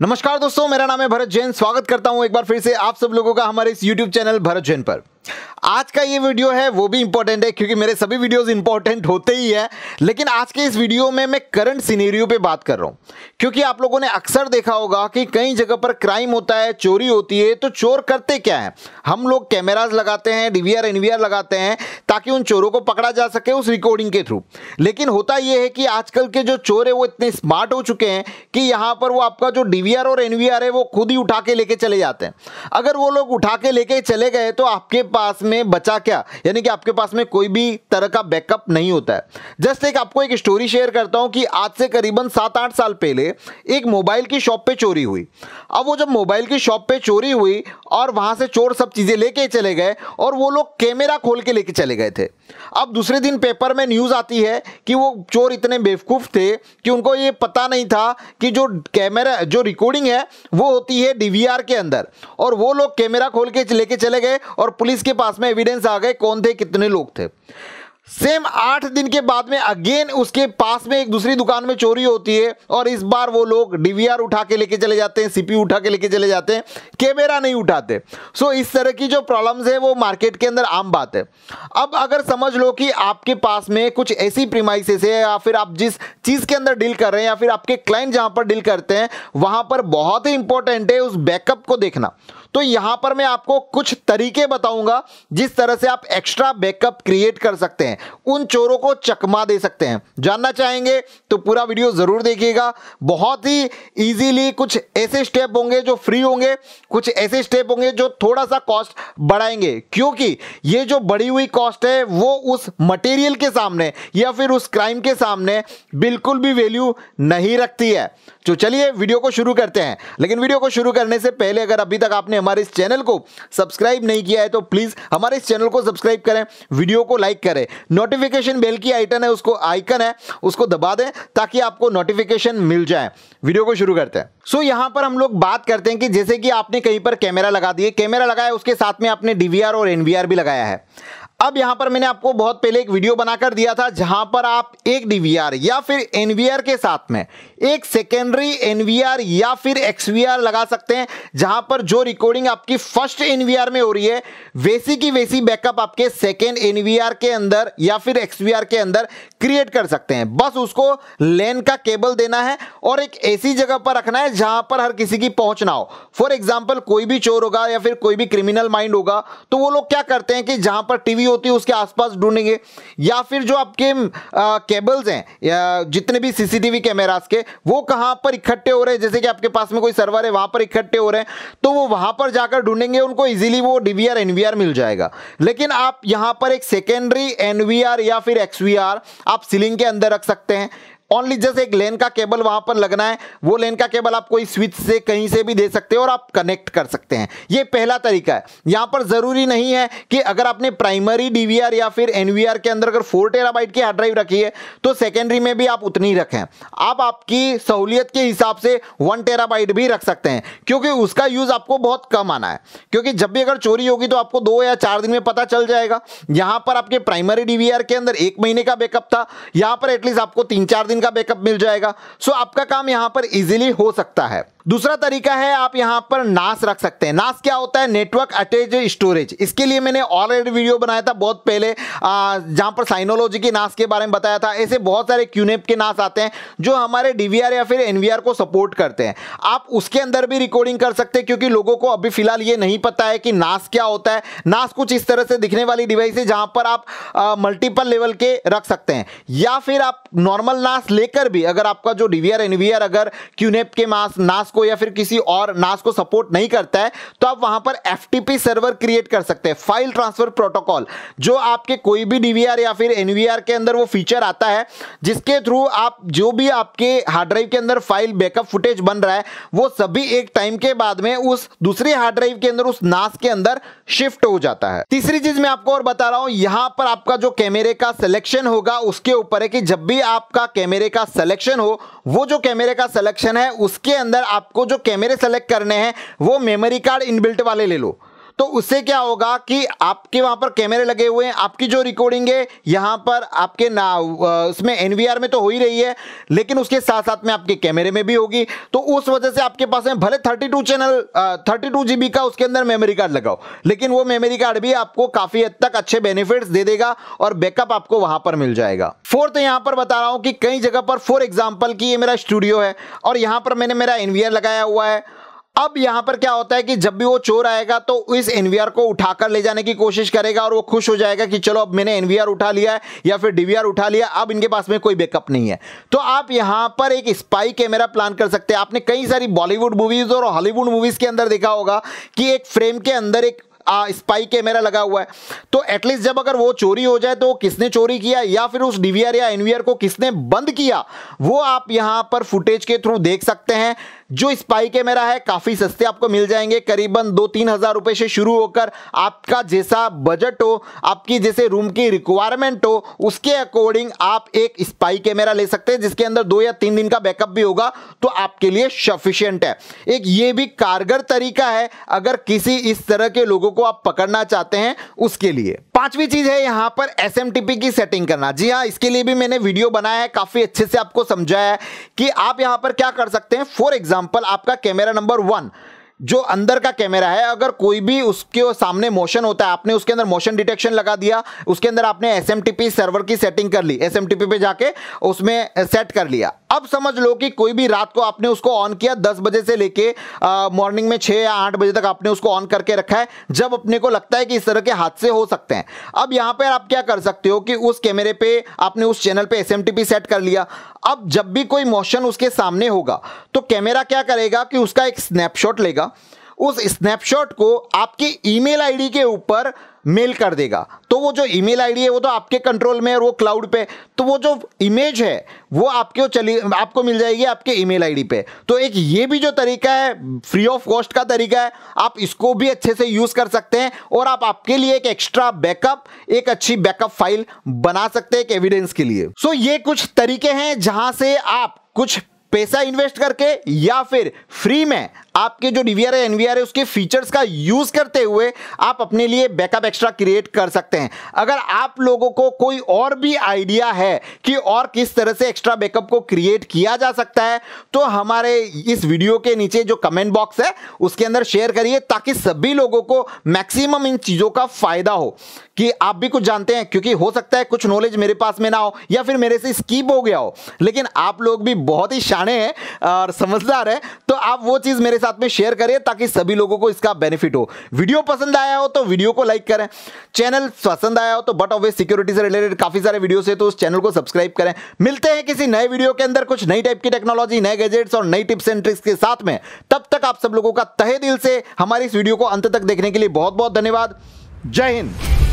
नमस्कार दोस्तों मेरा नाम है भरत जैन स्वागत करता हूं एक बार फिर से आप सब लोगों का हमारे इस YouTube चैनल भरत जैन पर आज का ये वीडियो है वो भी इंपॉर्टेंट है क्योंकि मेरे सभी वीडियोस इंपॉर्टेंट होते ही है लेकिन आज के इस वीडियो में मैं करंट सीनेरियो पे बात कर रहा हूं क्योंकि आप लोगों ने अक्सर देखा होगा कि कई जगह पर क्राइम होता है चोरी होती है तो चोर करते क्या है हम लोग कैमराज लगाते हैं डीवीआर एनवीआर लगाते हैं ताकि उन चोरों को पकड़ा जा सके उस रिकॉर्डिंग के थ्रू लेकिन होता यह है कि आजकल के जो चोर है वो इतने स्मार्ट हो चुके हैं कि यहां पर वो आपका जो डीवीआर और एनवीआर है वो खुद ही उठा के लेके चले जाते हैं अगर वो लोग उठा के लेके चले गए तो आपके पास में बचा क्या यानी कि आपके पास में कोई भी तरह का बैकअप नहीं होता है जस्ट एक आपको एक स्टोरी शेयर करता हूं कि आज से करीबन सात आठ साल पहले एक मोबाइल की शॉप पे चोरी हुई अब वो जब मोबाइल की शॉप पे चोरी हुई और वहां से चोर सब चीज़ें लेके चले गए और वो लोग कैमरा खोल के लेके चले गए थे अब दूसरे दिन पेपर में न्यूज़ आती है कि वो चोर इतने बेवकूफ़ थे कि उनको ये पता नहीं था कि जो कैमरा जो रिकॉर्डिंग है वो होती है डीवीआर के अंदर और वो लोग कैमरा खोल के लेके चले गए और पुलिस जिसके पास में एविडेंस आ गए कौन थे कितने लोग थे सेम आठ दिन के बाद में अगेन उसके पास में एक दूसरी दुकान में चोरी होती है और इस बार वो लोग डीवीआर उठा के लेके चले जाते हैं सीपी उठा के लेके चले जाते हैं कैमरा नहीं उठाते सो so, इस तरह की जो प्रॉब्लम्स है वो मार्केट के अंदर आम बात है अब अगर समझ लो कि आपके पास में कुछ ऐसी प्रीमाइसेस है या फिर आप जिस चीज़ के अंदर डील कर रहे हैं या फिर आपके क्लाइंट जहाँ पर डील करते हैं वहाँ पर बहुत ही इंपॉर्टेंट है उस बैकअप को देखना तो यहां पर मैं आपको कुछ तरीके बताऊंगा जिस तरह से आप एक्स्ट्रा बैकअप क्रिएट कर सकते हैं उन चोरों को चकमा दे सकते हैं जानना चाहेंगे तो पूरा वीडियो जरूर देखिएगा बहुत ही इजीली कुछ ऐसे स्टेप होंगे जो फ्री होंगे कुछ ऐसे स्टेप होंगे जो थोड़ा सा कॉस्ट बढ़ाएंगे क्योंकि ये जो बढ़ी हुई कॉस्ट है वो उस मटेरियल के सामने या फिर उस क्राइम के सामने बिल्कुल भी वैल्यू नहीं रखती है तो चलिए वीडियो को शुरू करते हैं लेकिन वीडियो को शुरू करने से पहले अगर अभी तक आपने हमारे इस चैनल को सब्सक्राइब नहीं किया है तो प्लीज़ हमारे इस चैनल को सब्सक्राइब करें वीडियो को लाइक करें नोटिफिकेशन बेल की आइटन है उसको आइकन है उसको दबा दें ताकि आपको नोटिफिकेशन मिल जाए वीडियो को शुरू करते हैं सो so, यहाँ पर हम लोग बात करते हैं कि जैसे कि आपने कहीं पर कैमरा लगा दिए कैमरा लगाया उसके साथ में आपने डी और एनवीआर भी लगाया है अब यहां पर मैंने आपको बहुत पहले एक वीडियो बनाकर दिया था जहां पर आप एक डीवीआर या फिर एनवीआर के साथ में एक सेकेंडरी एनवीआर या फिर एक्सवीआर लगा सकते हैं जहां पर जो रिकॉर्डिंग आपकी फर्स्ट एनवीआर में हो रही है वैसी की वैसी बैकअप आपके सेकेंड एनवीआर के अंदर या फिर एक्सवीआर के अंदर क्रिएट कर सकते हैं बस उसको लेन का केबल देना है और एक ऐसी जगह पर रखना है जहां पर हर किसी की पहुंच ना हो फॉर एग्जाम्पल कोई भी चोर होगा या फिर कोई भी क्रिमिनल माइंड होगा तो वो लोग क्या करते हैं कि जहां पर टीवी नदी होती है उसके आसपास ढूंढेंगे या फिर जो आपके आ, केबल्स हैं या जितने भी सीसीटीवी कैमरास के वो कहाँ पर इकट्ठे हो रहे हैं जैसे कि आपके पास में कोई सर्वर है वहाँ पर इकट्ठे हो रहे हैं तो वो वहाँ पर जाकर ढूंढेंगे उनको ईजिली वो डी वी मिल जाएगा लेकिन आप यहाँ पर एक सेकेंडरी एन या फिर एक्स आप सीलिंग के अंदर रख सकते हैं ओनली जस्ट एक लेन का केबल वहां पर लगना है वो लेन का केबल आप कोई स्विच से कहीं से भी दे सकते हैं और आप कनेक्ट कर सकते हैं ये पहला तरीका है यहां पर जरूरी नहीं है कि अगर आपने प्राइमरी डीवीआर या फिर एनवीआर के अंदर अगर फोर टेराबाइट की हार्ड ड्राइव रखी है तो सेकेंडरी में भी आप उतनी रखें आप आपकी सहूलियत के हिसाब से वन टेराबाइट भी रख सकते हैं क्योंकि उसका यूज आपको बहुत कम आना है क्योंकि जब भी अगर चोरी होगी तो आपको दो या चार दिन में पता चल जाएगा यहां पर आपके प्राइमरी डीवीआर के अंदर एक महीने का बैकअप था यहां पर एटलीस्ट आपको तीन चार दिन इनका का बैकअप मिल जाएगा सो आपका काम यहां पर इजीली हो सकता है दूसरा तरीका है आप यहाँ पर नास रख सकते हैं नास क्या होता है नेटवर्क अटैच स्टोरेज इसके लिए मैंने ऑलरेडी वीडियो बनाया था बहुत पहले जहाँ पर साइनोलॉजी के नास के बारे में बताया था ऐसे बहुत सारे क्यूनेप के नास आते हैं जो हमारे डी या फिर एन को सपोर्ट करते हैं आप उसके अंदर भी रिकॉर्डिंग कर सकते हैं क्योंकि लोगों को अभी फिलहाल ये नहीं पता है कि नास क्या होता है नास कुछ इस तरह से दिखने वाली डिवाइस है जहाँ पर आप मल्टीपल लेवल के रख सकते हैं या फिर आप नॉर्मल नास लेकर भी अगर आपका जो डी वी आर अगर क्यूनेप के मास नास को या फिर किसी और नास को सपोर्ट नहीं करता है तो आप वहां पर एफ सर्वर क्रिएट कर सकते हैं फाइल ट्रांसफर प्रोटोकॉल जो आपके कोई भी डीवीआर या फिर एनवीआर के अंदर वो फीचर आता है जिसके थ्रू आप जो भी आपके हार्ड ड्राइव के अंदर फाइल बैकअप फुटेज बन रहा है वो सभी एक टाइम के बाद में उस दूसरे हार्ड ड्राइव के अंदर उस नास के अंदर शिफ्ट हो जाता है तीसरी चीज मैं आपको और बता रहा हूं यहां पर आपका जो कैमरे का सिलेक्शन होगा उसके ऊपर है कि जब भी आपका कैमरे का सिलेक्शन हो वो जो कैमरे का सिलेक्शन है उसके अंदर आपको जो कैमरे सेलेक्ट करने हैं वो मेमोरी कार्ड इनबिल्ट वाले ले लो तो उससे क्या होगा कि आपके वहां पर कैमरे लगे हुए हैं आपकी जो रिकॉर्डिंग है यहां पर आपके ना उसमें एनवीआर में तो हो ही रही है लेकिन उसके साथ साथ में आपके कैमरे में भी होगी तो उस वजह से आपके पास में भले थर्टी चैनल थर्टी टू का उसके अंदर मेमोरी कार्ड लगाओ लेकिन वो मेमोरी कार्ड भी आपको काफ़ी हद तक अच्छे बेनिफिट दे देगा और बैकअप आपको वहां पर मिल जाएगा फोर्थ यहां पर बता रहा हूँ कि कई जगह पर फॉर एग्जाम्पल की ये मेरा स्टूडियो है और यहाँ पर मैंने मेरा एनवीआर लगाया हुआ है अब यहां पर क्या होता है कि जब भी वो चोर आएगा तो इस एनवीआर को उठाकर ले जाने की कोशिश करेगा और वो खुश हो जाएगा कि चलो अब मैंने एनवीआर उठा लिया है या फिर डीवीआर उठा लिया अब इनके पास में कोई बैकअप नहीं है तो आप यहां पर एक स्पाई कैमरा प्लान कर सकते हैं आपने कई सारी बॉलीवुड मूवीज और हॉलीवुड मूवीज के अंदर देखा होगा कि एक फ्रेम के अंदर एक स्पाई कैमरा लगा हुआ है तो एटलीस्ट जब अगर वो चोरी हो जाए तो किसने चोरी किया या फिर उस डीवीआर या एनवीआर को किसने बंद किया वो आप यहां पर फुटेज के थ्रू देख सकते हैं जो स्पाई कैमरा है काफ़ी सस्ते आपको मिल जाएंगे करीबन दो तीन हज़ार रुपए से शुरू होकर आपका जैसा बजट हो आपकी जैसे रूम की रिक्वायरमेंट हो उसके अकॉर्डिंग आप एक स्पाई कैमरा ले सकते हैं जिसके अंदर दो या तीन दिन का बैकअप भी होगा तो आपके लिए सफिशियंट है एक ये भी कारगर तरीका है अगर किसी इस तरह के लोगों को आप पकड़ना चाहते हैं उसके लिए पांचवी चीज है यहां पर एस की सेटिंग करना जी हाँ इसके लिए भी मैंने वीडियो बनाया है काफी अच्छे से आपको समझाया है कि आप यहां पर क्या कर सकते हैं फॉर एग्जाम्पल एग्जाम्पल आपका कैमरा नंबर वन जो अंदर का कैमरा है अगर कोई भी उसके सामने मोशन होता है आपने उसके अंदर मोशन डिटेक्शन लगा दिया उसके अंदर आपने एस सर्वर की सेटिंग कर ली एस पे जाके उसमें सेट कर लिया अब समझ लो कि कोई भी रात को आपने उसको ऑन किया दस बजे से लेके मॉर्निंग में छः या आठ बजे तक आपने उसको ऑन करके रखा है जब अपने को लगता है कि इस तरह के हादसे हो सकते हैं अब यहाँ पर आप क्या कर सकते हो कि उस कैमरे पे आपने उस चैनल पे एस सेट कर लिया अब जब भी कोई मोशन उसके सामने होगा तो कैमरा क्या करेगा कि उसका एक स्नैपशॉट लेगा उस स्नैपशॉट को आपकी ईमेल आईडी के ऊपर मेल कर देगा तो वो जो ईमेल आईडी है वो तो आपके कंट्रोल में है वो क्लाउड पे तो वो जो इमेज है वो आपके चली आपको मिल जाएगी आपके ईमेल आईडी पे तो एक ये भी जो तरीका है फ्री ऑफ कॉस्ट का तरीका है आप इसको भी अच्छे से यूज़ कर सकते हैं और आप आपके लिए एक एक्स्ट्रा बैकअप एक अच्छी बैकअप फाइल बना सकते हैं एक एविडेंस के लिए सो ये कुछ तरीके हैं जहां से आप कुछ पैसा इन्वेस्ट करके या फिर फ्री में आपके जो डीवीआर है एनवीआर है उसके फीचर्स का यूज करते हुए आप अपने लिए बैकअप एक्स्ट्रा क्रिएट कर सकते हैं अगर आप लोगों को कोई और भी आइडिया है कि और किस तरह से एक्स्ट्रा बैकअप को क्रिएट किया जा सकता है तो हमारे इस वीडियो के नीचे जो कमेंट बॉक्स है उसके अंदर शेयर करिए ताकि सभी लोगों को मैक्सिमम इन चीज़ों का फायदा हो कि आप भी कुछ जानते हैं क्योंकि हो सकता है कुछ नॉलेज मेरे पास में ना हो या फिर मेरे से स्कीप हो गया हो लेकिन आप लोग भी बहुत ही शाने हैं और समझदार है तो आप वो चीज़ मेरे साथ साथ में शेयर करें ताकि सभी लोगों को इसका बेनिफिट हो वीडियो पसंद आया हो तो वीडियो को लाइक करें चैनल पसंद आया हो तो बट ऑफ सिक्योरिटी से रिलेटेड काफी सारे वीडियो है तो उस चैनल को सब्सक्राइब करें मिलते हैं किसी नए वीडियो के अंदर कुछ नई टाइप की टेक्नोलॉजी नए गैजेट्स और नई टिप्स एंड ट्रिक्स के साथ में तब तक आप सब लोगों का तहे दिल से हमारी इस वीडियो को अंत तक देखने के लिए बहुत बहुत धन्यवाद जय हिंद